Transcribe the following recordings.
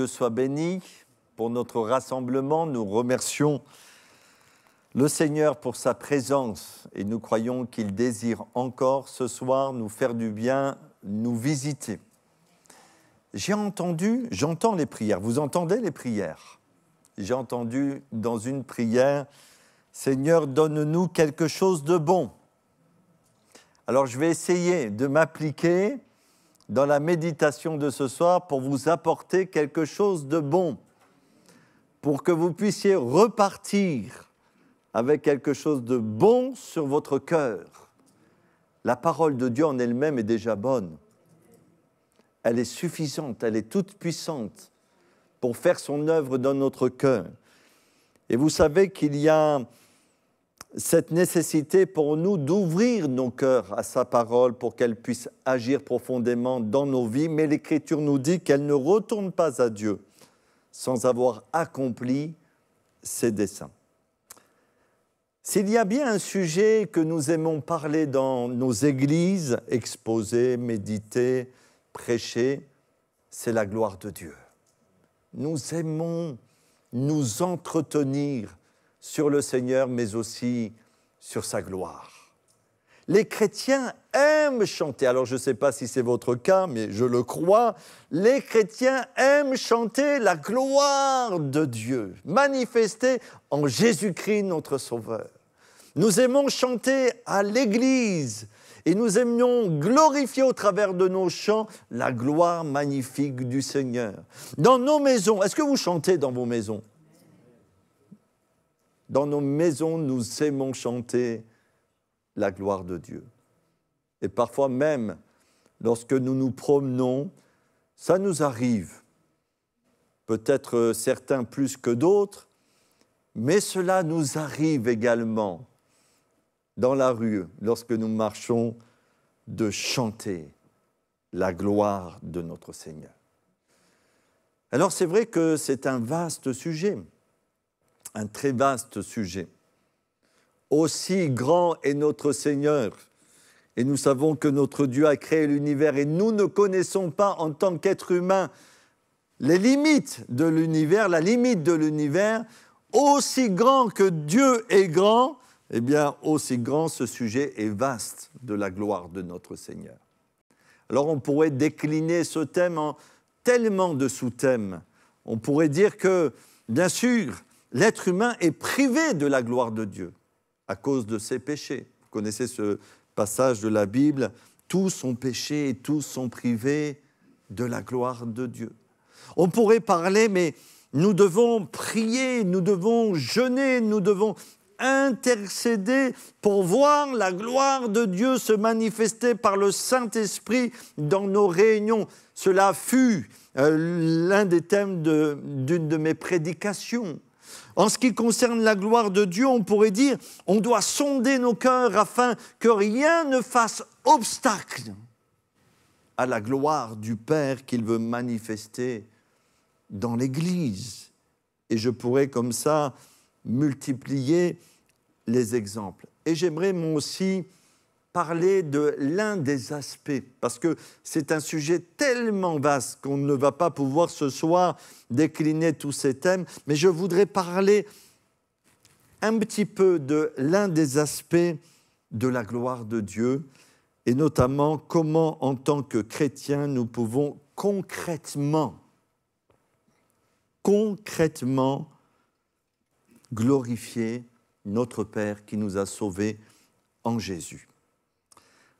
Dieu soit béni pour notre rassemblement. Nous remercions le Seigneur pour sa présence et nous croyons qu'il désire encore ce soir nous faire du bien, nous visiter. J'ai entendu, j'entends les prières, vous entendez les prières. J'ai entendu dans une prière, Seigneur, donne-nous quelque chose de bon. Alors je vais essayer de m'appliquer dans la méditation de ce soir pour vous apporter quelque chose de bon, pour que vous puissiez repartir avec quelque chose de bon sur votre cœur. La parole de Dieu en elle-même est déjà bonne. Elle est suffisante, elle est toute puissante pour faire son œuvre dans notre cœur. Et vous savez qu'il y a cette nécessité pour nous d'ouvrir nos cœurs à sa parole pour qu'elle puisse agir profondément dans nos vies, mais l'Écriture nous dit qu'elle ne retourne pas à Dieu sans avoir accompli ses desseins. S'il y a bien un sujet que nous aimons parler dans nos églises, exposer, méditer, prêcher, c'est la gloire de Dieu. Nous aimons nous entretenir sur le Seigneur, mais aussi sur sa gloire. Les chrétiens aiment chanter. Alors je ne sais pas si c'est votre cas, mais je le crois. Les chrétiens aiment chanter la gloire de Dieu, manifestée en Jésus-Christ notre Sauveur. Nous aimons chanter à l'Église et nous aimions glorifier au travers de nos chants la gloire magnifique du Seigneur. Dans nos maisons, est-ce que vous chantez dans vos maisons dans nos maisons, nous aimons chanter la gloire de Dieu. Et parfois même, lorsque nous nous promenons, ça nous arrive, peut-être certains plus que d'autres, mais cela nous arrive également dans la rue, lorsque nous marchons, de chanter la gloire de notre Seigneur. Alors c'est vrai que c'est un vaste sujet un très vaste sujet. Aussi grand est notre Seigneur, et nous savons que notre Dieu a créé l'univers, et nous ne connaissons pas en tant qu'être humain, les limites de l'univers, la limite de l'univers. Aussi grand que Dieu est grand, eh bien, aussi grand ce sujet est vaste de la gloire de notre Seigneur. Alors on pourrait décliner ce thème en tellement de sous-thèmes. On pourrait dire que, bien sûr, l'être humain est privé de la gloire de Dieu à cause de ses péchés. Vous connaissez ce passage de la Bible, tous sont péchés et tous sont privés de la gloire de Dieu. On pourrait parler, mais nous devons prier, nous devons jeûner, nous devons intercéder pour voir la gloire de Dieu se manifester par le Saint-Esprit dans nos réunions. Cela fut euh, l'un des thèmes d'une de mes prédications. En ce qui concerne la gloire de Dieu, on pourrait dire, on doit sonder nos cœurs afin que rien ne fasse obstacle à la gloire du Père qu'il veut manifester dans l'Église. Et je pourrais comme ça multiplier les exemples. Et j'aimerais moi aussi parler de l'un des aspects, parce que c'est un sujet tellement vaste qu'on ne va pas pouvoir ce soir décliner tous ces thèmes, mais je voudrais parler un petit peu de l'un des aspects de la gloire de Dieu, et notamment comment en tant que chrétiens nous pouvons concrètement, concrètement glorifier notre Père qui nous a sauvés en Jésus.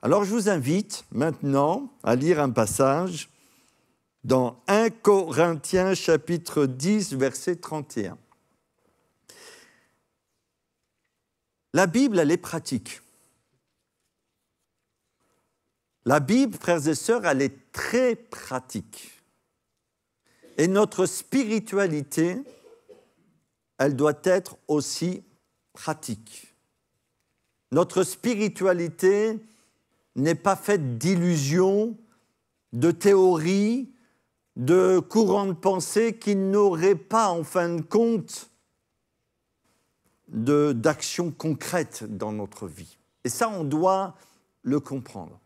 Alors je vous invite maintenant à lire un passage dans 1 Corinthiens chapitre 10 verset 31. La Bible, elle est pratique. La Bible, frères et sœurs, elle est très pratique. Et notre spiritualité, elle doit être aussi pratique. Notre spiritualité, n'est pas faite d'illusions, de théories, de courants de pensée qui n'auraient pas, en fin de compte, d'actions concrètes dans notre vie. Et ça, on doit le comprendre.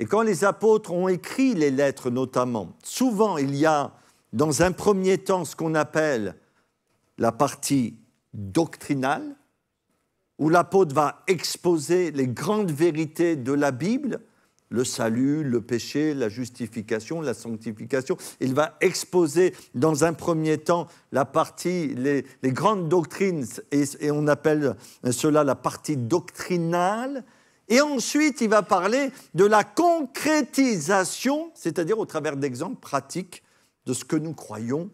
Et quand les apôtres ont écrit les lettres notamment, souvent il y a dans un premier temps ce qu'on appelle la partie doctrinale, où l'apôtre va exposer les grandes vérités de la Bible, le salut, le péché, la justification, la sanctification. Il va exposer dans un premier temps la partie, les, grandes doctrines, et, on appelle cela la partie doctrinale. Et ensuite, il va parler de la concrétisation, c'est-à-dire au travers d'exemples pratiques de ce que nous croyons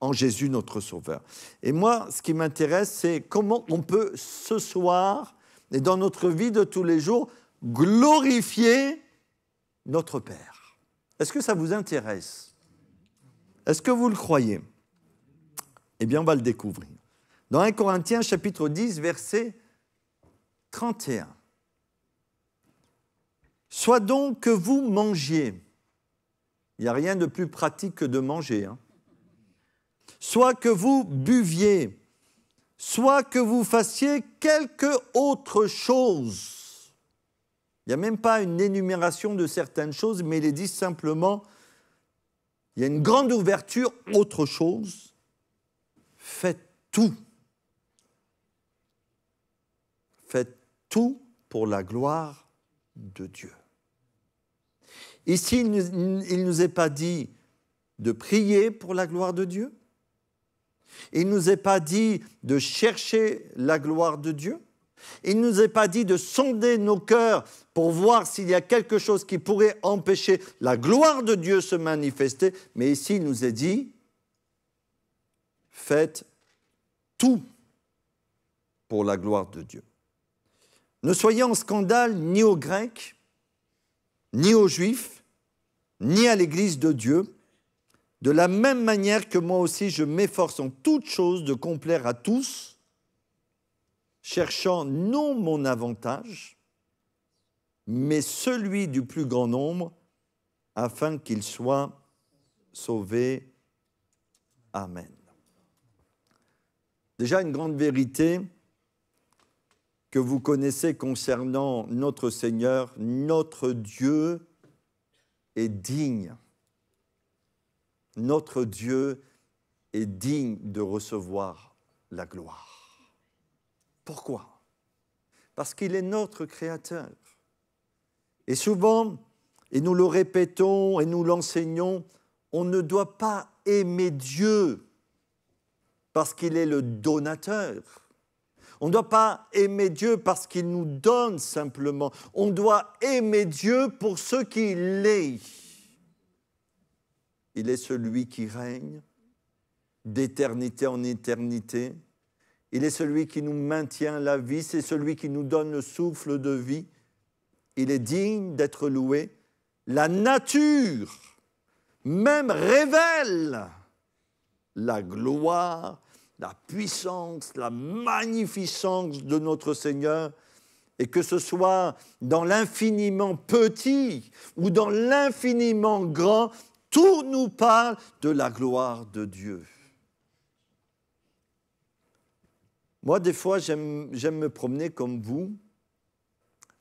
en Jésus notre Sauveur. Et moi, ce qui m'intéresse, c'est comment on peut ce soir et dans notre vie de tous les jours glorifier notre Père. Est-ce que ça vous intéresse Est-ce que vous le croyez Eh bien, on va le découvrir. Dans 1 Corinthiens chapitre 10, verset 31. Soit donc que vous mangiez. Il n'y a rien de plus pratique que de manger. Hein soit que vous buviez, soit que vous fassiez quelque autre chose. Il n'y a même pas une énumération de certaines choses, mais il est dit simplement, il y a une grande ouverture, autre chose, faites tout. Faites tout pour la gloire de Dieu. Ici, il ne nous est pas dit de prier pour la gloire de Dieu, il ne nous est pas dit de chercher la gloire de Dieu. Il ne nous est pas dit de sonder nos cœurs pour voir s'il y a quelque chose qui pourrait empêcher la gloire de Dieu se manifester. Mais ici, il nous est dit, faites tout pour la gloire de Dieu. Ne soyez en scandale ni aux Grecs, ni aux Juifs, ni à l'Église de Dieu, de la même manière que moi aussi je m'efforce en toute chose de complaire à tous, cherchant non mon avantage, mais celui du plus grand nombre, afin qu'il soit sauvé. Amen. Déjà une grande vérité que vous connaissez concernant notre Seigneur, notre Dieu est digne notre Dieu est digne de recevoir la gloire. Pourquoi Parce qu'il est notre Créateur. Et souvent, et nous le répétons et nous l'enseignons, on ne doit pas aimer Dieu parce qu'il est le donateur. On ne doit pas aimer Dieu parce qu'il nous donne simplement. On doit aimer Dieu pour ce qu'il est. Il est celui qui règne d'éternité en éternité. Il est celui qui nous maintient la vie, c'est celui qui nous donne le souffle de vie. Il est digne d'être loué. La nature même révèle la gloire, la puissance, la magnificence de notre Seigneur. Et que ce soit dans l'infiniment petit ou dans l'infiniment grand, tout nous parle de la gloire de Dieu. Moi, des fois, j'aime me promener comme vous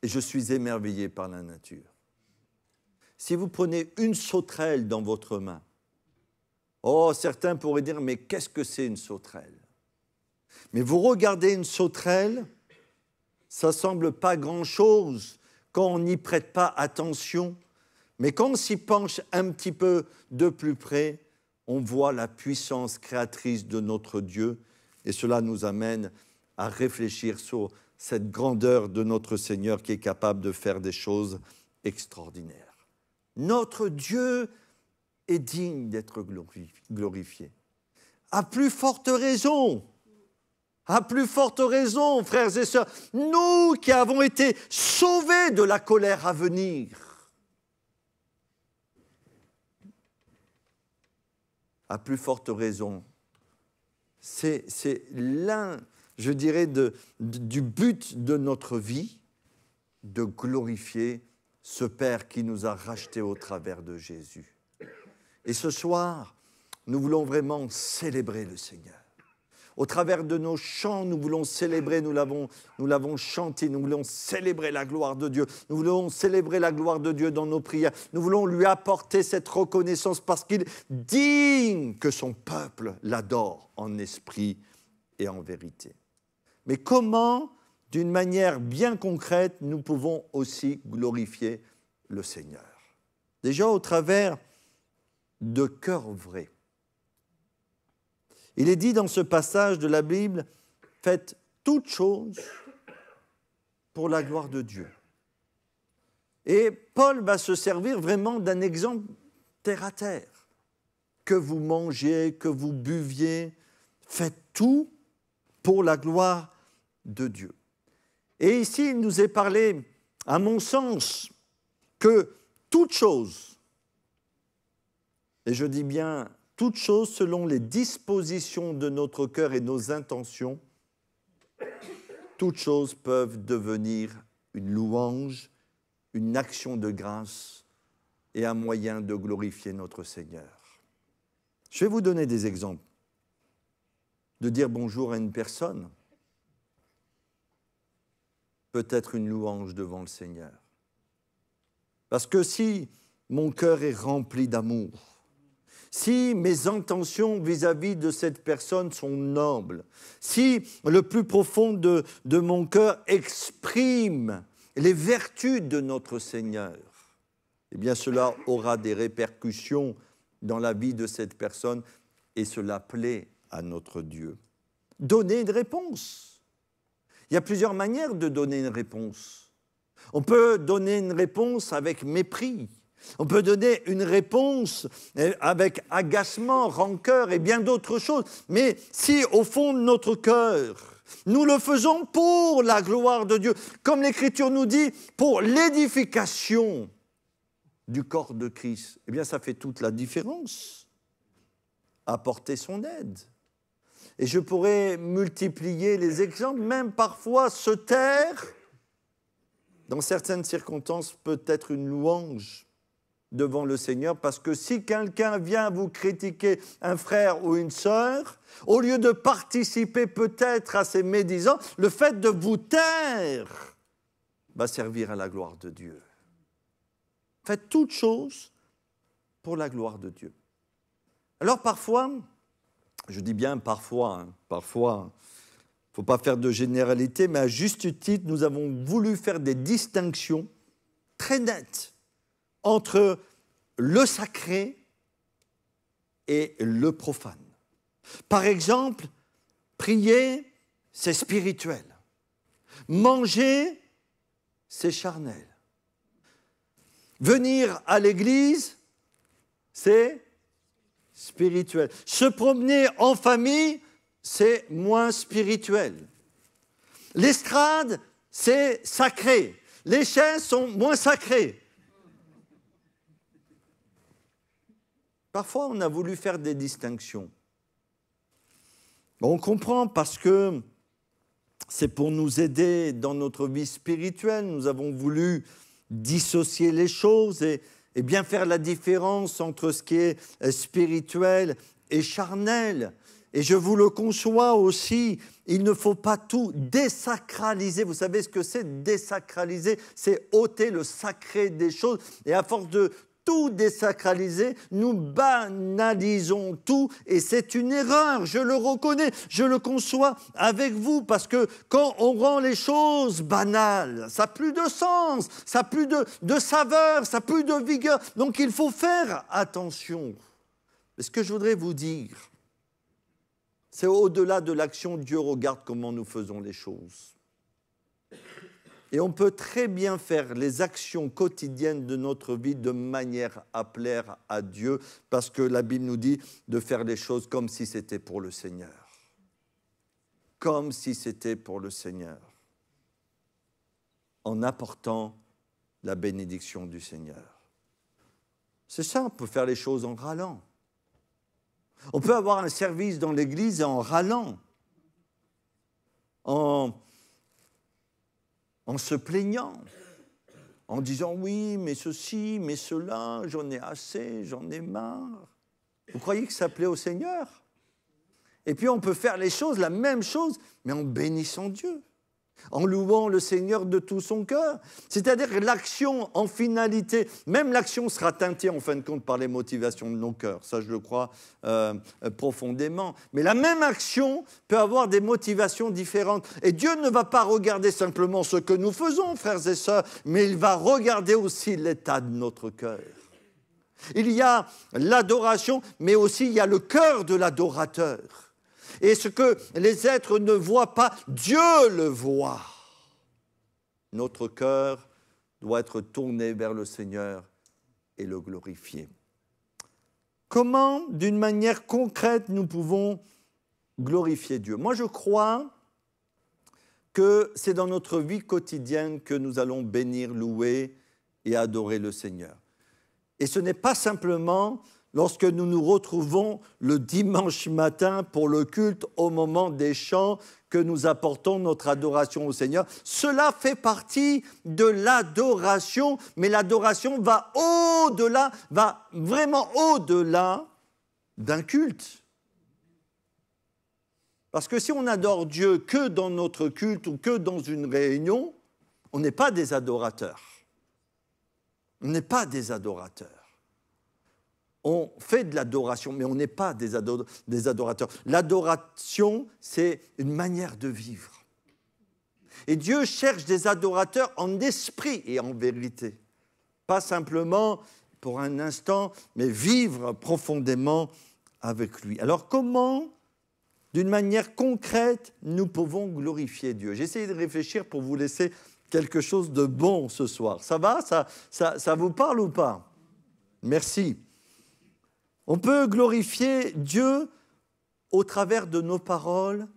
et je suis émerveillé par la nature. Si vous prenez une sauterelle dans votre main, oh, certains pourraient dire, mais qu'est-ce que c'est une sauterelle Mais vous regardez une sauterelle, ça semble pas grand-chose quand on n'y prête pas attention. Mais quand on s'y penche un petit peu de plus près, on voit la puissance créatrice de notre Dieu et cela nous amène à réfléchir sur cette grandeur de notre Seigneur qui est capable de faire des choses extraordinaires. Notre Dieu est digne d'être glorifié. À plus forte raison, à plus forte raison, frères et sœurs, nous qui avons été sauvés de la colère à venir, à plus forte raison. C'est l'un, je dirais, du but de notre vie, de glorifier ce Père qui nous a rachetés au travers de Jésus. Et ce soir, nous voulons vraiment célébrer le Seigneur. Au travers de nos chants, nous voulons célébrer, nous l'avons, nous l'avons chanté, nous voulons célébrer la gloire de Dieu. Nous voulons célébrer la gloire de Dieu dans nos prières. Nous voulons lui apporter cette reconnaissance parce qu'il digne que son peuple l'adore en esprit et en vérité. Mais comment, d'une manière bien concrète, nous pouvons aussi glorifier le Seigneur Déjà au travers de cœurs vrais. Il est dit dans ce passage de la Bible, faites toutes choses pour la gloire de Dieu. Et Paul va se servir vraiment d'un exemple terre à terre. Que vous mangiez, que vous buviez, faites tout pour la gloire de Dieu. Et ici, il nous est parlé, à mon sens, que toute chose, et je dis bien toutes choses selon les dispositions de notre cœur et nos intentions, toutes choses peuvent devenir une louange, une action de grâce et un moyen de glorifier notre Seigneur. Je vais vous donner des exemples. De dire bonjour à une personne peut être une louange devant le Seigneur. Parce que si mon cœur est rempli d'amour, si mes intentions vis-à-vis de cette personne sont nobles, si le plus profond de, de mon cœur exprime les vertus de notre Seigneur, eh bien cela aura des répercussions dans la vie de cette personne et cela plaît à notre Dieu. Donner une réponse. Il y a plusieurs manières de donner une réponse. On peut donner une réponse avec mépris. On peut donner une réponse euh, avec agacement, rancœur et bien d'autres choses. Mais si au fond de notre cœur, nous le faisons pour la gloire de Dieu, comme l'Écriture nous dit, pour l'édification du corps de Christ, eh bien ça fait toute la différence. Apporter son aide. Et je pourrais multiplier les exemples, même parfois se taire, dans certaines circonstances, peut être une louange devant le Seigneur, parce que si quelqu'un vient vous critiquer, un frère ou une sœur, au lieu de participer peut-être à ces médisants, le fait de vous taire va servir à la gloire de Dieu. Faites toute chose pour la gloire de Dieu. Alors parfois, je dis bien parfois, hein, parfois, il ne faut pas faire de généralité, mais à juste titre, nous avons voulu faire des distinctions très nettes entre le sacré et le profane. Par exemple, prier, c'est spirituel. Manger, c'est charnel. Venir à l'église, c'est spirituel. Se promener en famille, c'est moins spirituel. L'estrade, c'est sacré. Les chaises sont moins sacrées. Parfois, on a voulu faire des distinctions. On comprend parce que c'est pour nous aider dans notre vie spirituelle. Nous avons voulu dissocier les choses et, bien faire la différence entre ce qui est euh, spirituel et charnel. Et je vous le conçois aussi, il ne faut pas tout désacraliser. Vous savez ce que c'est désacraliser C'est ôter le sacré des choses. Et à force de tout désacraliser, nous banalisons tout et c'est une erreur, je le reconnais, je le conçois avec vous parce que quand on rend les choses banales, ça n'a plus de sens, ça n'a plus de, saveur, ça n'a plus de vigueur. Donc il faut faire attention. Mais ce que je voudrais vous dire, c'est au-delà de l'action, Dieu regarde comment nous faisons les choses. Et on peut très bien faire les actions quotidiennes de notre vie de manière à plaire à Dieu, parce que la Bible nous dit de faire les choses comme si c'était pour le Seigneur. Comme si c'était pour le Seigneur. En apportant la bénédiction du Seigneur. C'est ça, on peut faire les choses en râlant. On peut avoir un service dans l'Église en râlant. en se plaignant, en disant oui, mais ceci, mais cela, j'en ai assez, j'en ai marre. Vous croyez que ça plaît au Seigneur Et puis on peut faire les choses, la même chose, mais en bénissant Dieu en louant le Seigneur de tout son cœur. C'est-à-dire que l'action en finalité, même l'action sera teintée en fin de compte par les motivations de nos cœurs, ça je le crois euh, profondément. Mais la même action peut avoir des motivations différentes. Et Dieu ne va pas regarder simplement ce que nous faisons, frères et sœurs, mais il va regarder aussi l'état de notre cœur. Il y a l'adoration, mais aussi il y a le cœur de l'adorateur. Et ce que les êtres ne voient pas, Dieu le voit. Notre cœur doit être tourné vers le Seigneur et le glorifier. Comment, d'une manière concrète, nous pouvons glorifier Dieu Moi, je crois que c'est dans notre vie quotidienne que nous allons bénir, louer et adorer le Seigneur. Et ce n'est pas simplement lorsque nous nous retrouvons le dimanche matin pour le culte au moment des chants que nous apportons notre adoration au Seigneur. Cela fait partie de l'adoration, mais l'adoration va au-delà, va vraiment au-delà d'un culte. Parce que si on adore Dieu que dans notre culte ou que dans une réunion, on n'est pas des adorateurs. On n'est pas des adorateurs on fait de l'adoration, mais on n'est pas des, adorateurs. L'adoration, c'est une manière de vivre. Et Dieu cherche des adorateurs en esprit et en vérité. Pas simplement pour un instant, mais vivre profondément avec lui. Alors comment, d'une manière concrète, nous pouvons glorifier Dieu J'ai essayé de réfléchir pour vous laisser quelque chose de bon ce soir. Ça va ça, ça, ça vous parle ou pas Merci. On peut glorifier Dieu au travers de nos paroles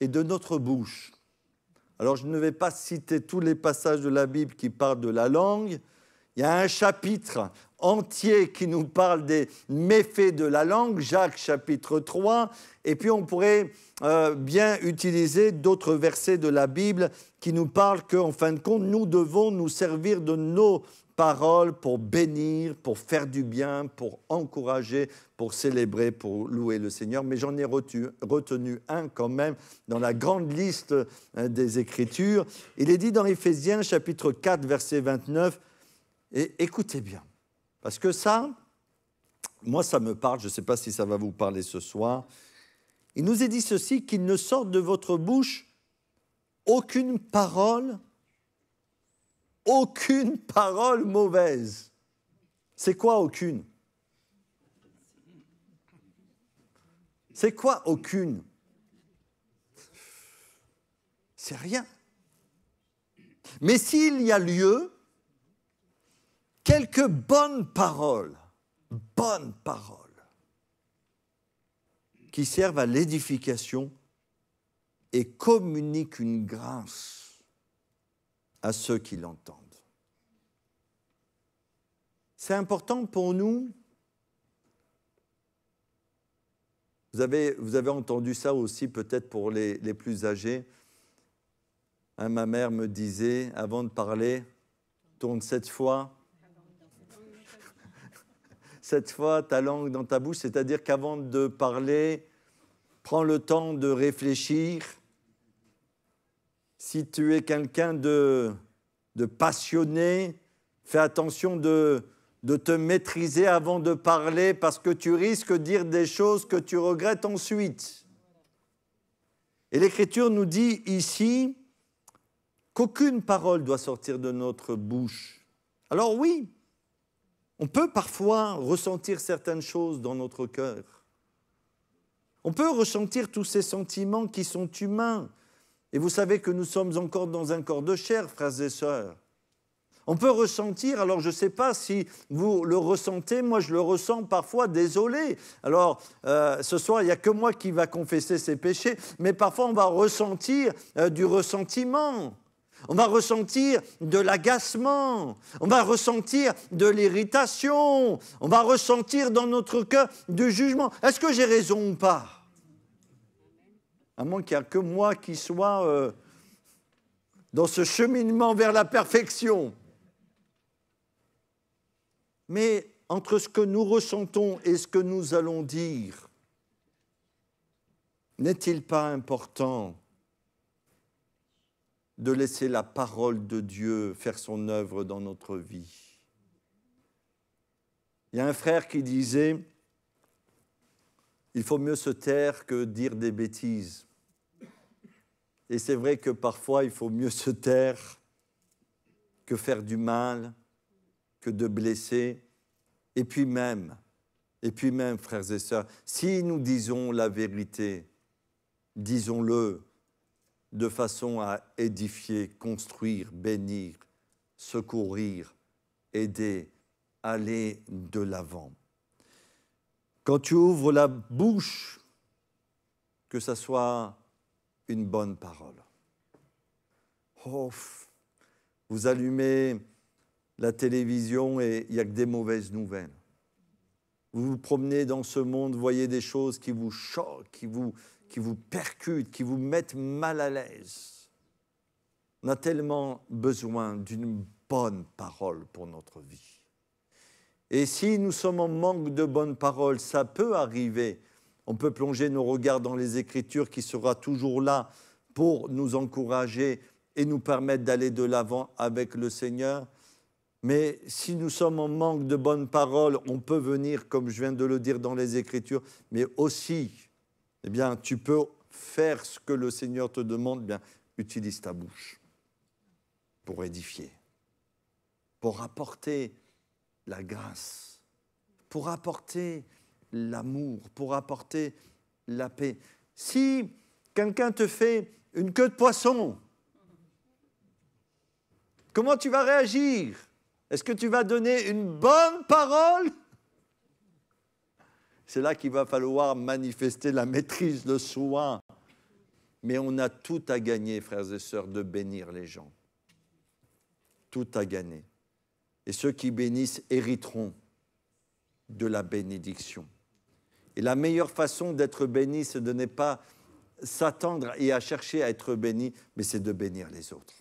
et de notre bouche. Alors je ne vais pas citer tous les passages de la Bible qui parlent de la langue. Il y a un chapitre entier qui nous parle des méfaits de la langue, Jacques chapitre 3, et puis on pourrait euh, bien utiliser d'autres versets de la Bible qui nous parlent qu'en fin de compte, nous devons nous servir de nos parole pour bénir, pour faire du bien, pour encourager, pour célébrer, pour louer le Seigneur. Mais j'en ai retenu, un quand même dans la grande liste hein, des Écritures. Il est dit dans Éphésiens chapitre 4, verset 29, et écoutez bien, parce que ça, moi ça me parle, je ne sais pas si ça va vous parler ce soir. Il nous est dit ceci, qu'il ne sorte de votre bouche aucune parole aucune parole mauvaise. C'est quoi aucune C'est quoi aucune C'est rien. Mais s'il y a lieu, quelques bonnes paroles, bonnes paroles, qui servent à l'édification et communiquent une grâce à ceux qui l'entendent. C'est important pour nous. Vous avez, vous avez entendu ça aussi peut-être pour les, plus âgés. Hein, ma mère me disait, avant de parler, tourne cette fois, cette fois ta langue dans ta bouche, c'est-à-dire qu'avant de parler, prends le temps de réfléchir si tu es quelqu'un de, de, passionné, fais attention de, de te maîtriser avant de parler parce que tu risques de dire des choses que tu regrettes ensuite. Et l'Écriture nous dit ici qu'aucune parole doit sortir de notre bouche. Alors oui, on peut parfois ressentir certaines choses dans notre cœur. On peut ressentir tous ces sentiments qui sont humains. Et vous savez que nous sommes encore dans un corps de chair, frères et sœurs. On peut ressentir, alors je ne sais pas si vous le ressentez, moi je le ressens parfois, désolé. Alors euh, ce soir, il n'y a que moi qui va confesser ses péchés, mais parfois on va ressentir euh, du ressentiment. On va ressentir de l'agacement, on va ressentir de l'irritation, on va ressentir dans notre cœur du jugement. Est-ce que j'ai raison ou pas à moins qu'il n'y ait que moi qui soit euh, dans ce cheminement vers la perfection. Mais entre ce que nous ressentons et ce que nous allons dire, n'est-il pas important de laisser la parole de Dieu faire son œuvre dans notre vie Il y a un frère qui disait, il faut mieux se taire que dire des bêtises. Et c'est vrai que parfois, il faut mieux se taire que faire du mal, que de blesser. Et puis même, et puis même, frères et sœurs, si nous disons la vérité, disons-le de façon à édifier, construire, bénir, secourir, aider, aller de l'avant. Quand tu ouvres la bouche, que ce soit une bonne parole. Oh, vous allumez la télévision et il n'y a que des mauvaises nouvelles. Vous vous promenez dans ce monde, vous voyez des choses qui vous choquent, qui vous, qui vous percutent, qui vous mettent mal à l'aise. On a tellement besoin d'une bonne parole pour notre vie. Et si nous sommes en manque de bonnes paroles, ça peut arriver on peut plonger nos regards dans les Écritures qui sera toujours là pour nous encourager et nous permettre d'aller de l'avant avec le Seigneur. Mais si nous sommes en manque de bonnes paroles, on peut venir, comme je viens de le dire dans les Écritures, mais aussi, eh bien, tu peux faire ce que le Seigneur te demande, eh bien, utilise ta bouche pour édifier, pour apporter la grâce, pour apporter l'amour, pour apporter la paix. Si quelqu'un te fait une queue de poisson, comment tu vas réagir Est-ce que tu vas donner une bonne parole C'est là qu'il va falloir manifester la maîtrise de soi. Mais on a tout à gagner, frères et sœurs, de bénir les gens. Tout à gagner. Et ceux qui bénissent hériteront de la bénédiction. Et la meilleure façon d'être béni, c'est de ne pas s'attendre et à chercher à être béni, mais c'est de bénir les autres.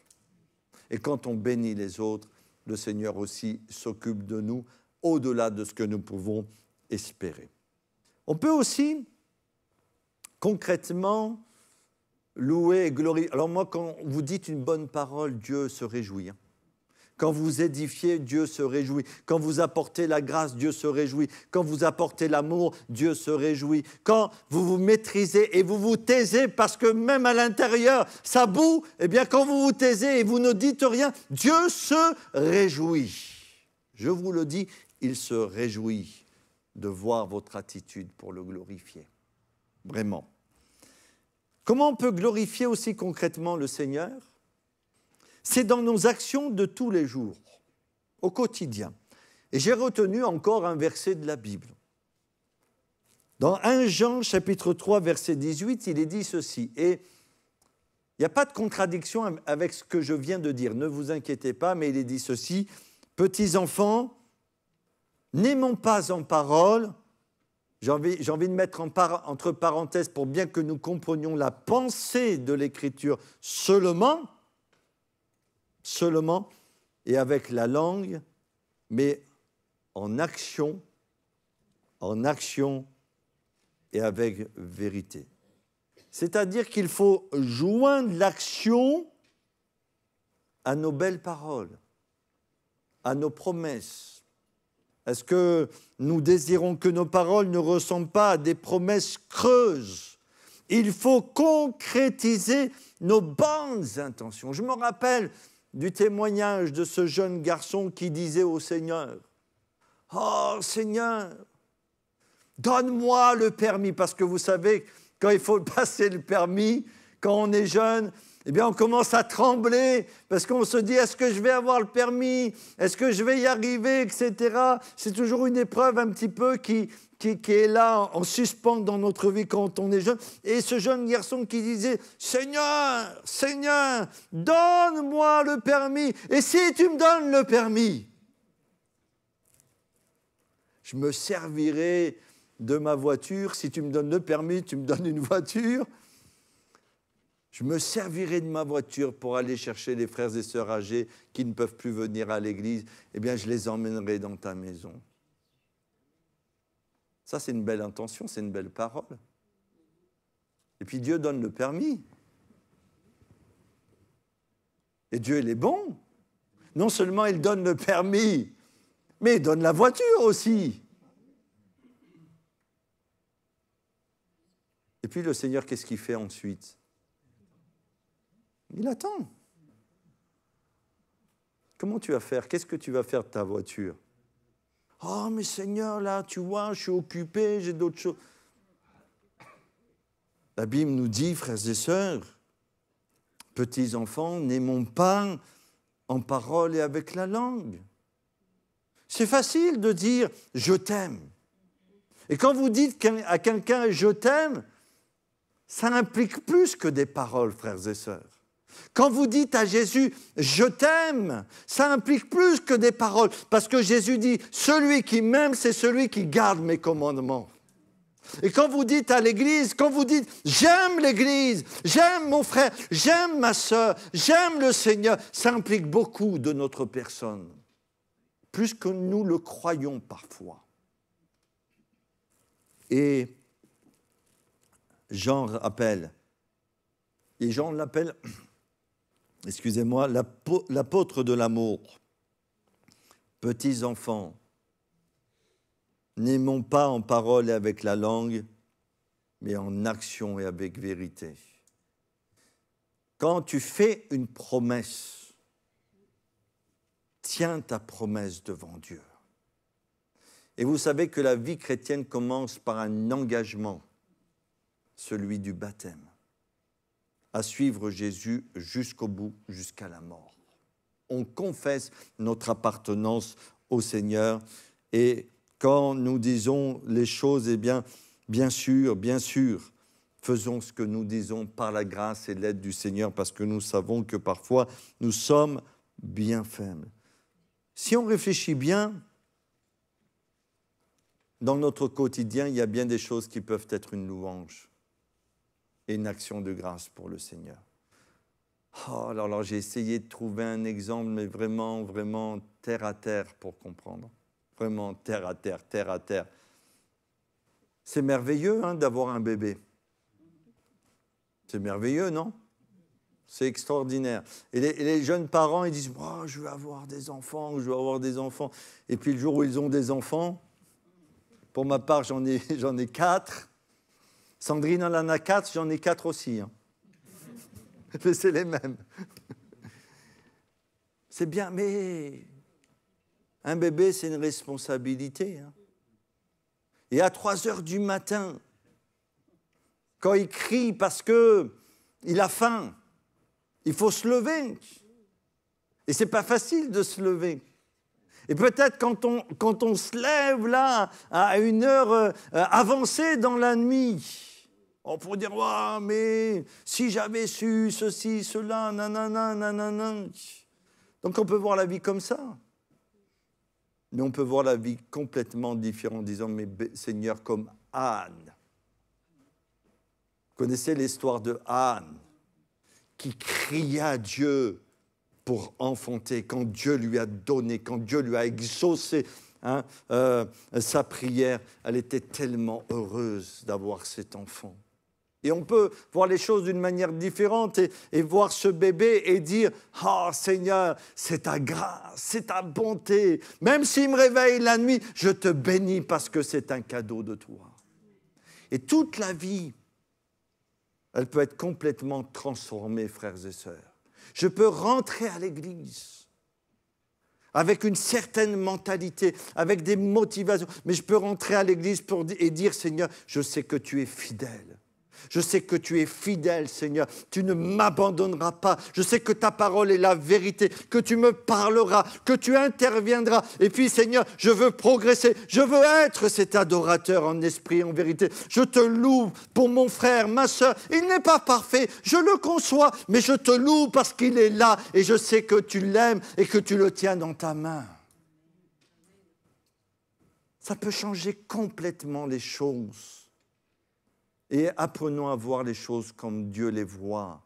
Et quand on bénit les autres, le Seigneur aussi s'occupe de nous au-delà de ce que nous pouvons espérer. On peut aussi concrètement louer et glorifier. Alors moi, quand vous dites une bonne parole, Dieu se réjouit. Hein. Quand vous édifiez, Dieu se réjouit. Quand vous apportez la grâce, Dieu se réjouit. Quand vous apportez l'amour, Dieu se réjouit. Quand vous vous maîtrisez et vous vous taisez parce que même à l'intérieur, ça boue, eh bien quand vous vous taisez et vous ne dites rien, Dieu se réjouit. Je vous le dis, il se réjouit de voir votre attitude pour le glorifier. Vraiment. Comment on peut glorifier aussi concrètement le Seigneur c'est dans nos actions de tous les jours, au quotidien. Et j'ai retenu encore un verset de la Bible. Dans 1 Jean chapitre 3 verset 18, il est dit ceci, et il n'y a pas de contradiction avec ce que je viens de dire, ne vous inquiétez pas, mais il est dit ceci, petits enfants, n'aimons pas en parole, j'ai envie, de mettre entre parenthèses pour bien que nous comprenions la pensée de l'Écriture seulement, seulement et avec la langue, mais en action, en action et avec vérité. C'est-à-dire qu'il faut joindre l'action à nos belles paroles, à nos promesses. Est-ce que nous désirons que nos paroles ne ressemblent pas à des promesses creuses Il faut concrétiser nos bonnes intentions. Je me rappelle du témoignage de ce jeune garçon qui disait au Seigneur, Oh Seigneur, donne-moi le permis, parce que vous savez, quand il faut passer le permis, quand on est jeune, eh bien, on commence à trembler parce qu'on se dit est-ce que je vais avoir le permis Est-ce que je vais y arriver etc. C'est toujours une épreuve un petit peu qui, est là en suspens dans notre vie quand on est jeune. Et ce jeune garçon qui disait Seigneur, Seigneur, donne-moi le permis. Et si tu me donnes le permis, je me servirai de ma voiture. Si tu me donnes le permis, tu me donnes une voiture. Je me servirai de ma voiture pour aller chercher les frères et sœurs âgés qui ne peuvent plus venir à l'église. Eh bien, je les emmènerai dans ta maison. Ça, c'est une belle intention, c'est une belle parole. Et puis Dieu donne le permis. Et Dieu, il est bon. Non seulement il donne le permis, mais il donne la voiture aussi. Et puis le Seigneur, qu'est-ce qu'il fait ensuite il attend. Comment tu vas faire Qu'est-ce que tu vas faire de ta voiture ah, Oh, mais Seigneur, là, tu vois, je suis occupé, j'ai d'autres choses. La Bible nous dit, frères et sœurs, petits enfants, n'aimons pas en parole et avec la langue. C'est facile de dire je t'aime. Et quand vous dites à quelqu'un je t'aime, ça implique plus que des paroles, frères et sœurs. Quand vous dites à Jésus ⁇ Je t'aime ⁇ ça implique plus que des paroles, parce que Jésus dit ⁇ Celui qui m'aime, c'est celui qui garde mes commandements ⁇ Et quand vous dites à l'Église, quand vous dites ⁇ J'aime l'Église, j'aime mon frère, j'aime ma soeur, j'aime le Seigneur ⁇ ça implique beaucoup de notre personne, plus que nous le croyons parfois. Et Jean appelle, et Jean l'appelle excusez-moi, l'apôtre de l'amour. Petits enfants, n'aimons pas en parole et avec la langue, mais en action et avec vérité. Quand tu fais une promesse, tiens ta promesse devant Dieu. Et vous savez que la vie chrétienne commence par un engagement, celui du baptême à suivre Jésus jusqu'au bout, jusqu'à la mort. On confesse notre appartenance au Seigneur et quand nous disons les choses, eh bien, bien sûr, bien sûr, faisons ce que nous disons par la grâce et l'aide du Seigneur parce que nous savons que parfois nous sommes bien faibles. Si on réfléchit bien, dans notre quotidien, il y a bien des choses qui peuvent être une louange et une action de grâce pour le Seigneur. Oh, alors, alors j'ai essayé de trouver un exemple, mais vraiment, vraiment terre à terre pour comprendre. Vraiment terre à terre, terre à terre. C'est merveilleux hein, d'avoir un bébé. C'est merveilleux, non C'est extraordinaire. Et les, jeunes parents, ils disent moi, oh, Je veux avoir des enfants, je veux avoir des enfants. Et puis le jour où ils ont des enfants, pour ma part, j'en ai, ai quatre. Sandrine en en a quatre, j'en ai quatre aussi. mais hein. c'est les mêmes. c'est bien, mais un bébé, c'est une responsabilité. Hein. Et à 3 heures du matin, quand il crie parce que il a faim, il faut se lever. Et c'est pas facile de se lever. Et peut-être quand on, quand on se lève là, à une heure euh, avancée dans la nuit, on pourrait dire, ouais, mais si j'avais su ceci, cela, nanana, nanana. Donc on peut voir la vie comme ça. Mais on peut voir la vie complètement différente en disant, mais Seigneur, comme Anne. Vous connaissez l'histoire de Anne qui cria Dieu pour enfanter, quand Dieu lui a donné, quand Dieu lui a exaucé hein, euh, sa prière, elle était tellement heureuse d'avoir cet enfant. Et on peut voir les choses d'une manière différente et, voir ce bébé et dire Ah Seigneur, c'est ta grâce, c'est ta bonté. Même s'il me réveille la nuit, je te bénis parce que c'est un cadeau de toi. Et toute la vie, elle peut être complètement transformée, frères et sœurs. Je peux rentrer à l'église avec une certaine mentalité, avec des motivations, mais je peux rentrer à l'église et dire Seigneur, je sais que tu es fidèle. Je sais que tu es fidèle, Seigneur. Tu ne m'abandonneras pas. Je sais que ta parole est la vérité, que tu me parleras, que tu interviendras. Et puis, Seigneur, je veux progresser. Je veux être cet adorateur en esprit, en vérité. Je te loue pour mon frère, ma soeur. Il n'est pas parfait. Je le conçois, mais je te loue parce qu'il est là et je sais que tu l'aimes et que tu le tiens dans ta main. Ça peut changer complètement les choses et apprenons à voir les choses comme Dieu les voit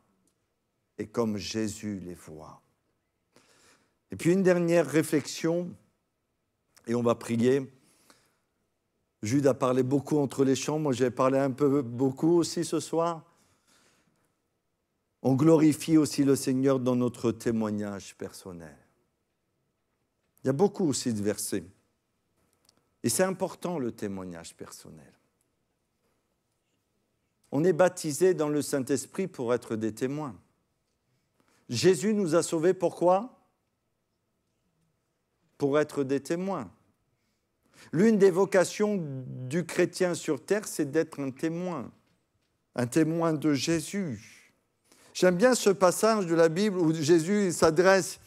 et comme Jésus les voit. Et puis une dernière réflexion, et on va prier. Jude a parlé beaucoup entre les chambres. moi j'ai parlé un peu beaucoup aussi ce soir. On glorifie aussi le Seigneur dans notre témoignage personnel. Il y a beaucoup aussi de versets. Et c'est important le témoignage personnel. On est baptisé dans le Saint-Esprit pour être des témoins. Jésus nous a sauvés pourquoi Pour être des témoins. L'une des vocations du chrétien sur terre, c'est d'être un témoin, un témoin de Jésus. J'aime bien ce passage de la Bible où Jésus s'adresse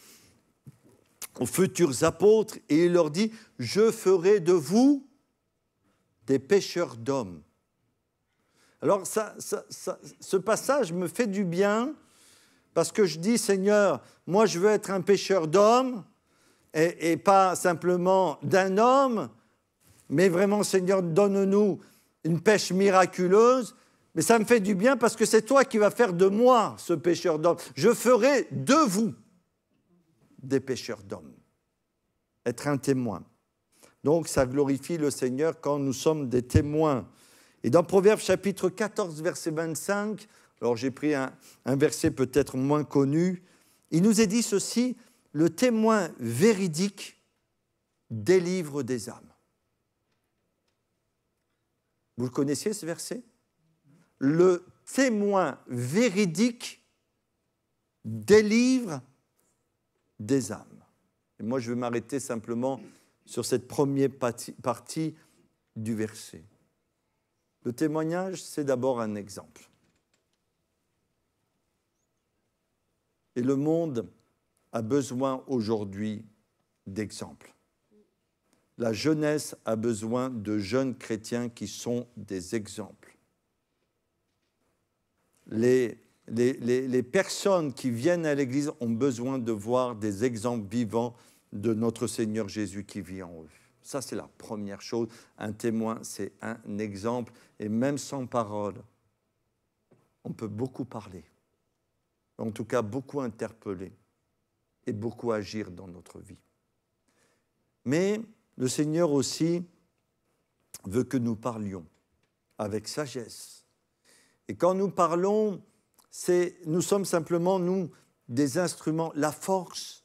aux futurs apôtres et il leur dit, je ferai de vous des pêcheurs d'hommes. Alors ce passage me fait du bien parce que je dis, Seigneur, moi je veux être un pêcheur d'hommes et, pas simplement d'un homme, mais vraiment, Seigneur, donne-nous une pêche miraculeuse. Mais ça me fait du bien parce que c'est toi qui vas faire de moi ce pêcheur d'hommes. Je ferai de vous des pêcheurs d'hommes. Être un témoin. Donc ça glorifie le Seigneur quand nous sommes des témoins et dans Proverbe chapitre 14, verset 25, alors j'ai pris un, verset peut-être moins connu, il nous est dit ceci, le témoin véridique délivre des âmes. Vous le connaissiez ce verset Le témoin véridique délivre des âmes. Et moi, je vais m'arrêter simplement sur cette première partie du verset. Le témoignage, c'est d'abord un exemple. Et le monde a besoin aujourd'hui d'exemples. La jeunesse a besoin de jeunes chrétiens qui sont des exemples. Les, personnes qui viennent à l'Église ont besoin de voir des exemples vivants de notre Seigneur Jésus qui vit en eux. Ça, c'est la première chose. Un témoin, c'est un exemple. Et même sans parole, on peut beaucoup parler. En tout cas, beaucoup interpeller et beaucoup agir dans notre vie. Mais le Seigneur aussi veut que nous parlions avec sagesse. Et quand nous parlons, c'est, nous sommes simplement, nous, des instruments. La force,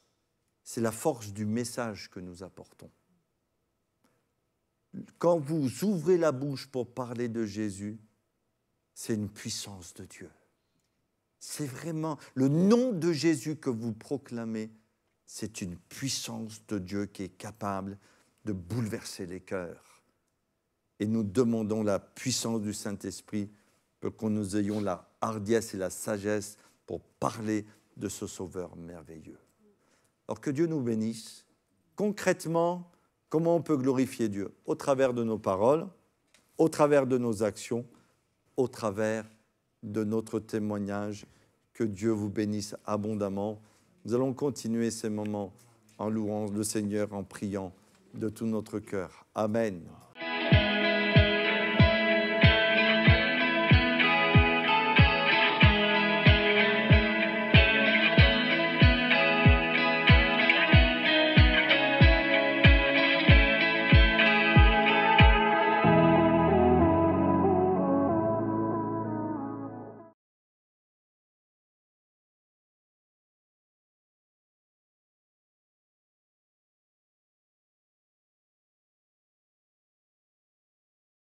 c'est la force du message que nous apportons quand vous ouvrez la bouche pour parler de Jésus, c'est une puissance de Dieu. C'est vraiment le nom de Jésus que vous proclamez, c'est une puissance de Dieu qui est capable de bouleverser les cœurs. Et nous demandons la puissance du Saint-Esprit pour que nous ayons la hardiesse et la sagesse pour parler de ce Sauveur merveilleux. Alors que Dieu nous bénisse. Concrètement, Comment on peut glorifier Dieu Au travers de nos paroles, au travers de nos actions, au travers de notre témoignage. Que Dieu vous bénisse abondamment. Nous allons continuer ces moments en louant le Seigneur, en priant de tout notre cœur. Amen.